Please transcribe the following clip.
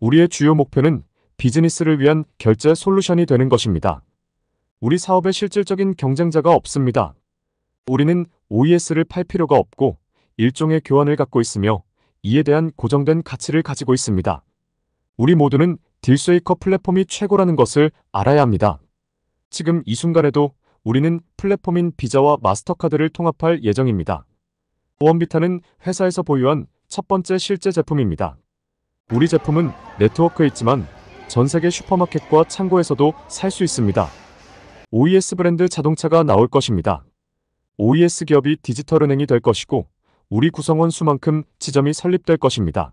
우리의 주요 목표는 비즈니스를 위한 결제 솔루션이 되는 것입니다. 우리 사업에 실질적인 경쟁자가 없습니다. 우리는 OES를 팔 필요가 없고 일종의 교환을 갖고 있으며 이에 대한 고정된 가치를 가지고 있습니다. 우리 모두는 딜스웨이커 플랫폼이 최고라는 것을 알아야 합니다. 지금 이 순간에도 우리는 플랫폼인 비자와 마스터카드를 통합할 예정입니다. 보험비타는 회사에서 보유한 첫 번째 실제 제품입니다. 우리 제품은 네트워크에 있지만 전 세계 슈퍼마켓과 창고에서도 살 수 있습니다. OES 브랜드 자동차가 나올 것입니다. OES 기업이 디지털 은행이 될 것이고 우리 구성원 수만큼 지점이 설립될 것입니다.